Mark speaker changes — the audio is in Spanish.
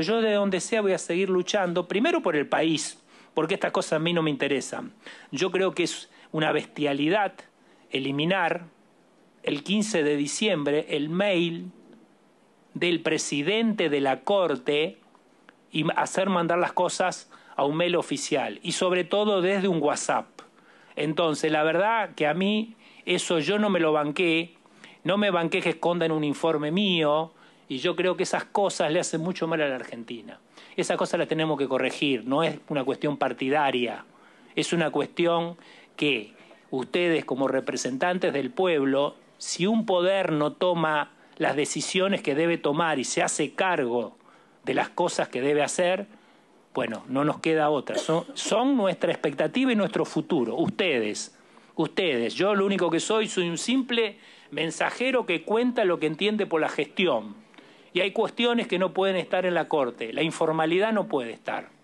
Speaker 1: yo de donde sea voy a seguir luchando, primero por el país, porque estas cosas a mí no me interesan. Yo creo que es una bestialidad eliminar el 15 de diciembre el mail del presidente de la Corte y hacer mandar las cosas a un mail oficial y sobre todo desde un WhatsApp. Entonces, la verdad que a mí eso yo no me lo banqué, no me banqué que escondan un informe mío, y yo creo que esas cosas le hacen mucho mal a la Argentina. Esas cosas las tenemos que corregir, no es una cuestión partidaria, es una cuestión que ustedes como representantes del pueblo, si un poder no toma las decisiones que debe tomar y se hace cargo de las cosas que debe hacer, bueno, no nos queda otra. Son, son, nuestra expectativa y nuestro futuro. Ustedes, ustedes. Yo lo único que soy, soy un simple mensajero que cuenta lo que entiende por la gestión. Y hay cuestiones que no pueden estar en la Corte. La informalidad no puede estar.